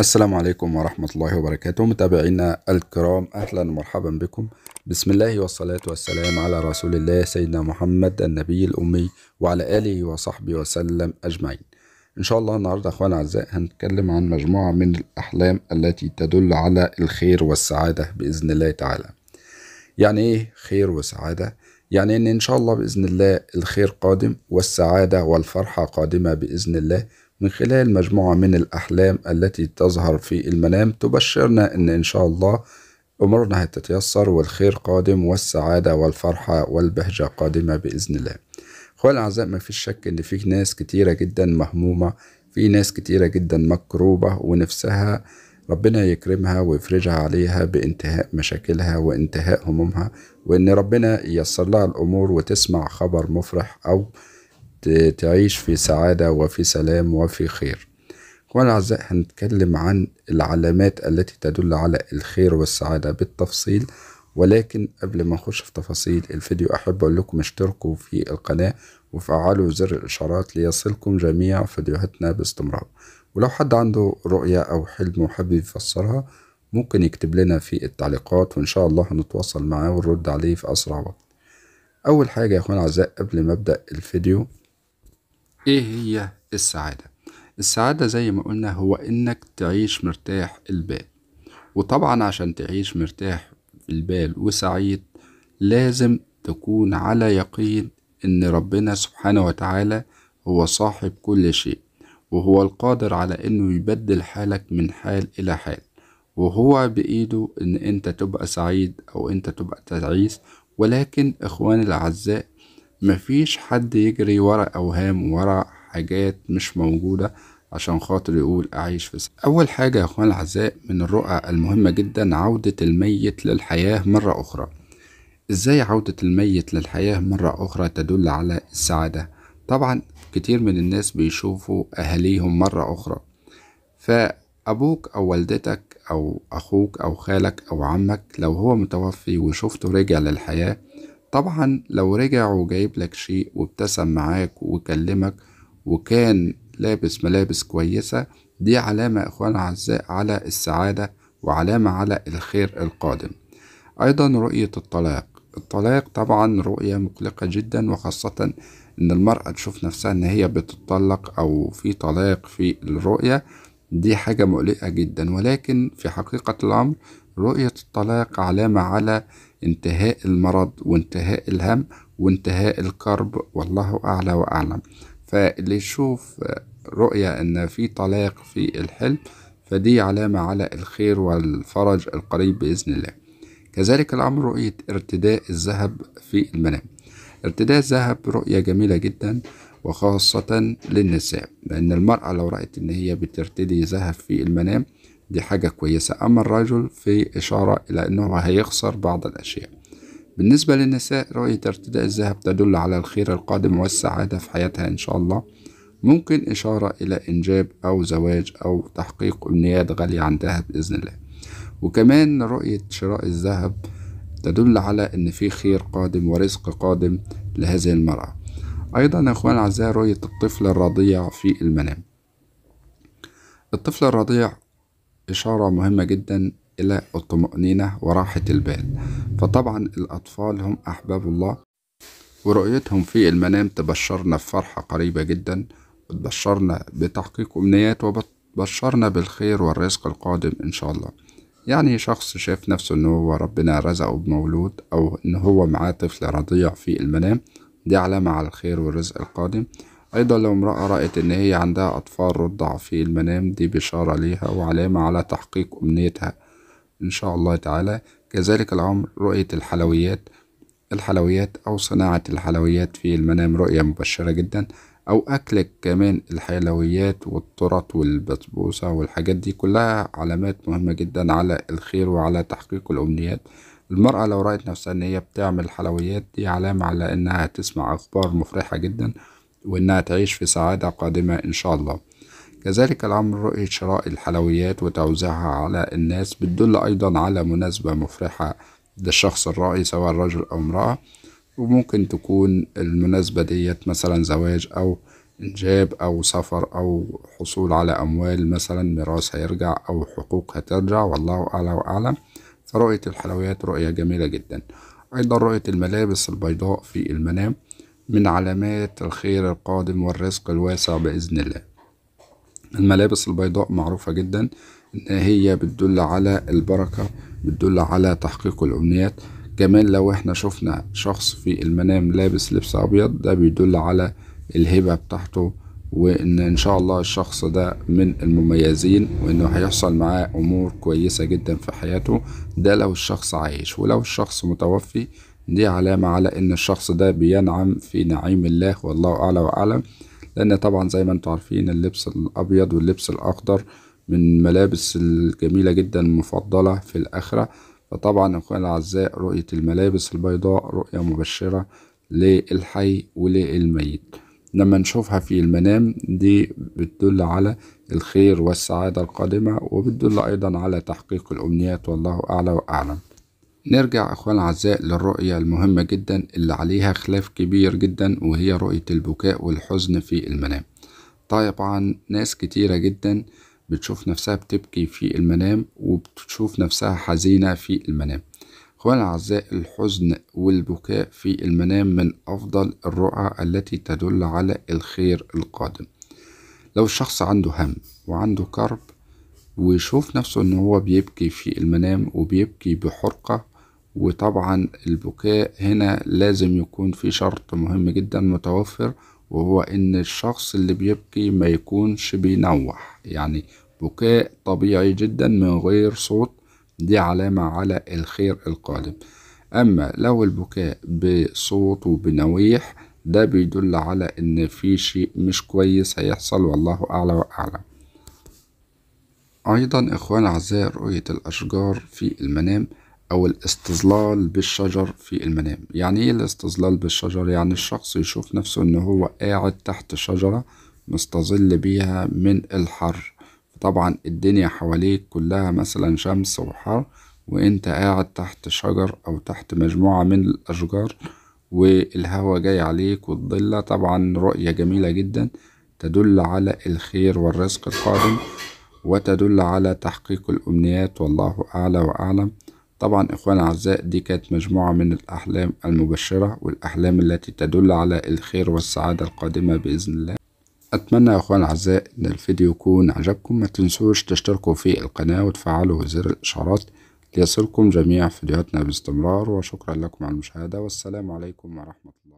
السلام عليكم ورحمة الله وبركاته متابعينا الكرام أهلا ومرحبا بكم بسم الله والصلاة والسلام على رسول الله سيدنا محمد النبي الأمي وعلى آله وصحبه وسلم أجمعين إن شاء الله النهاردة أخوانا أعزاء هنتكلم عن مجموعة من الأحلام التي تدل على الخير والسعادة بإذن الله تعالى يعني إيه خير وسعادة؟ يعني إن إن شاء الله بإذن الله الخير قادم والسعادة والفرحة قادمة بإذن الله من خلال مجموعة من الأحلام التي تظهر في المنام تبشرنا أن إن شاء الله أمورنا هتتيسر والخير قادم والسعادة والفرحة والبهجة قادمة بإذن الله أخوة الأعزاء ما فيش شك إن في ناس كتيرة جدا مهمومة في ناس كتيرة جدا مكروبة ونفسها ربنا يكرمها ويفرجها عليها بانتهاء مشاكلها وانتهاء همومها وإن ربنا ييسر لها الأمور وتسمع خبر مفرح أو تعيش في سعادة وفي سلام وفي خير أخواني الأعزاء هنتكلم عن العلامات التي تدل على الخير والسعادة بالتفصيل ولكن قبل ما نخش في تفاصيل الفيديو أحب أقول لكم اشتركوا في القناة وفعلوا زر الإشعارات ليصلكم جميع فيديوهاتنا باستمرار ولو حد عنده رؤية أو حلم وحابب يفسرها ممكن يكتب لنا في التعليقات وإن شاء الله هنتواصل معاه ونرد عليه في أسرع وقت أول حاجة يا أخوان أعزاء قبل ما أبدأ الفيديو إيه هي السعادة؟ السعادة زي ما قلنا هو إنك تعيش مرتاح البال وطبعا عشان تعيش مرتاح البال وسعيد لازم تكون على يقين إن ربنا سبحانه وتعالى هو صاحب كل شيء وهو القادر على إنه يبدل حالك من حال إلى حال وهو بإيده إن أنت تبقى سعيد أو أنت تبقى تعيس ولكن إخواني الأعزاء مفيش حد يجري ورا أوهام ورا حاجات مش موجودة عشان خاطر يقول أعيش في سعادة أول حاجة يا أخوان الأعزاء من الرؤى المهمة جدا عودة الميت للحياة مرة أخرى إزاي عودة الميت للحياة مرة أخرى تدل على السعادة طبعا كتير من الناس بيشوفوا أهاليهم مرة أخرى فأبوك أو والدتك أو أخوك أو خالك أو عمك لو هو متوفي وشفته رجع للحياة طبعا لو رجع وجايب لك شيء وابتسم معاك وكلمك وكان لابس ملابس كويسة دي علامة إخوان أعزاء على السعادة وعلامة على الخير القادم أيضا رؤية الطلاق الطلاق طبعا رؤية مقلقة جدا وخاصة إن المرأة تشوف نفسها إن هي بتطلق أو في طلاق في الرؤية دي حاجة مقلقة جدا ولكن في حقيقة الأمر رؤية الطلاق علامة على انتهاء المرض وانتهاء الهم وانتهاء الكرب والله أعلى وأعلم فاللي يشوف رؤية أن في طلاق في الحلم فدي علامة على الخير والفرج القريب بإذن الله كذلك الأمر رؤية ارتداء الذهب في المنام ارتداء الذهب رؤية جميلة جدا وخاصة للنساء لأن المرأة لو رأت إن هي بترتدي ذهب في المنام دي حاجة كويسة أما الرجل في إشارة إلى أنه هيخسر بعض الأشياء بالنسبة للنساء رؤية ارتداء الذهب تدل على الخير القادم والسعادة في حياتها إن شاء الله ممكن إشارة إلى إنجاب أو زواج أو تحقيق أمنيات غالية عندها بإذن الله وكمان رؤية شراء الذهب تدل على أن في خير قادم ورزق قادم لهذه المرأة أيضا يا أخوان الأعزاء رؤية الطفل الرضيع في المنام الطفل الرضيع إشارة مهمة جدا إلى الطمأنينة وراحة البال فطبعا الأطفال هم أحباب الله ورؤيتهم في المنام تبشرنا بفرحة قريبة جدا وتبشرنا بتحقيق أمنيات وبشرنا بالخير والرزق القادم إن شاء الله يعني شخص شاف نفسه إن هو ربنا رزقه بمولود أو إن هو معاه طفل رضيع في المنام دي علامة على الخير والرزق القادم أيضا لو امرأة رأت إن هي عندها أطفال رضع في المنام دي بشارة ليها وعلامة على تحقيق أمنيتها إن شاء الله تعالى كذلك الأمر رؤية الحلويات الحلويات أو صناعة الحلويات في المنام رؤية مبشرة جدا أو أكلك كمان الحلويات والطرط والبسبوسة والحاجات دي كلها علامات مهمة جدا على الخير وعلى تحقيق الأمنيات المرأة لو رأت نفسها إن هي بتعمل حلويات دي علامة على إنها تسمع أخبار مفرحة جدا وإنها تعيش في سعادة قادمة إن شاء الله كذلك الأمر رؤية شراء الحلويات وتوزيعها على الناس بتدل أيضا على مناسبة مفرحة للشخص الرائي سواء رجل أو امرأة وممكن تكون المناسبة ديت مثلا زواج أو إنجاب أو سفر أو حصول على أموال مثلا ميراث هيرجع أو حقوق هترجع والله أعلى وأعلم فرؤية الحلويات رؤية جميلة جدا أيضا رؤية الملابس البيضاء في المنام من علامات الخير القادم والرزق الواسع بإذن الله الملابس البيضاء معروفة جدا إن هي بتدل على البركة بتدل على تحقيق الأمنيات كمان لو احنا شفنا شخص في المنام لابس لبس أبيض ده بيدل على الهبة بتاعته وإن إن شاء الله الشخص ده من المميزين وإنه هيحصل معاه أمور كويسة جدا في حياته ده لو الشخص عايش ولو الشخص متوفي دي علامة على إن الشخص ده بينعم في نعيم الله والله أعلى وأعلم لأن طبعا زي ما انتوا عارفين اللبس الأبيض واللبس الأخضر من الملابس الجميلة جدا المفضلة في الآخرة فطبعا أخوانا الأعزاء رؤية الملابس البيضاء رؤية مبشرة للحي وللميت لما نشوفها في المنام دي بتدل على الخير والسعادة القادمة وبتدل أيضا على تحقيق الأمنيات والله أعلى وأعلم نرجع أخوان الأعزاء للرؤية المهمة جدا اللي عليها خلاف كبير جدا وهي رؤية البكاء والحزن في المنام طبعا ناس كتيرة جدا بتشوف نفسها بتبكي في المنام وبتشوف نفسها حزينة في المنام أخوان الأعزاء الحزن والبكاء في المنام من أفضل الرؤى التي تدل على الخير القادم لو الشخص عنده هم وعنده كرب ويشوف نفسه ان هو بيبكي في المنام وبيبكي بحرقة وطبعا البكاء هنا لازم يكون في شرط مهم جدا متوفر وهو ان الشخص اللي بيبكي ما يكونش بينوح يعني بكاء طبيعي جدا من غير صوت دي علامة على الخير القادم أما لو البكاء بصوت وبنويح ده بيدل على إن في شيء مش كويس هيحصل والله أعلى وأعلم أيضا إخوان أعزائي رؤية الأشجار في المنام أو الاستظلال بالشجر في المنام يعني إيه الاستظلال بالشجر؟ يعني الشخص يشوف نفسه إن هو قاعد تحت شجرة مستظل بيها من الحر طبعا الدنيا حواليك كلها مثلا شمس وحر وانت قاعد تحت شجر او تحت مجموعة من الاشجار والهوا جاي عليك والضلة طبعا رؤية جميلة جدا تدل على الخير والرزق القادم وتدل على تحقيق الأمنيات والله أعلى وأعلم طبعا إخوان الأعزاء دي كانت مجموعة من الأحلام المبشرة والأحلام التي تدل على الخير والسعادة القادمة بإذن الله أتمنى يا أخوان الأعزاء أن الفيديو يكون عجبكم ما تنسوش تشتركوا في القناة وتفعلوا زر الإشعارات ليصلكم جميع فيديوهاتنا باستمرار وشكرا لكم على المشاهدة والسلام عليكم ورحمة الله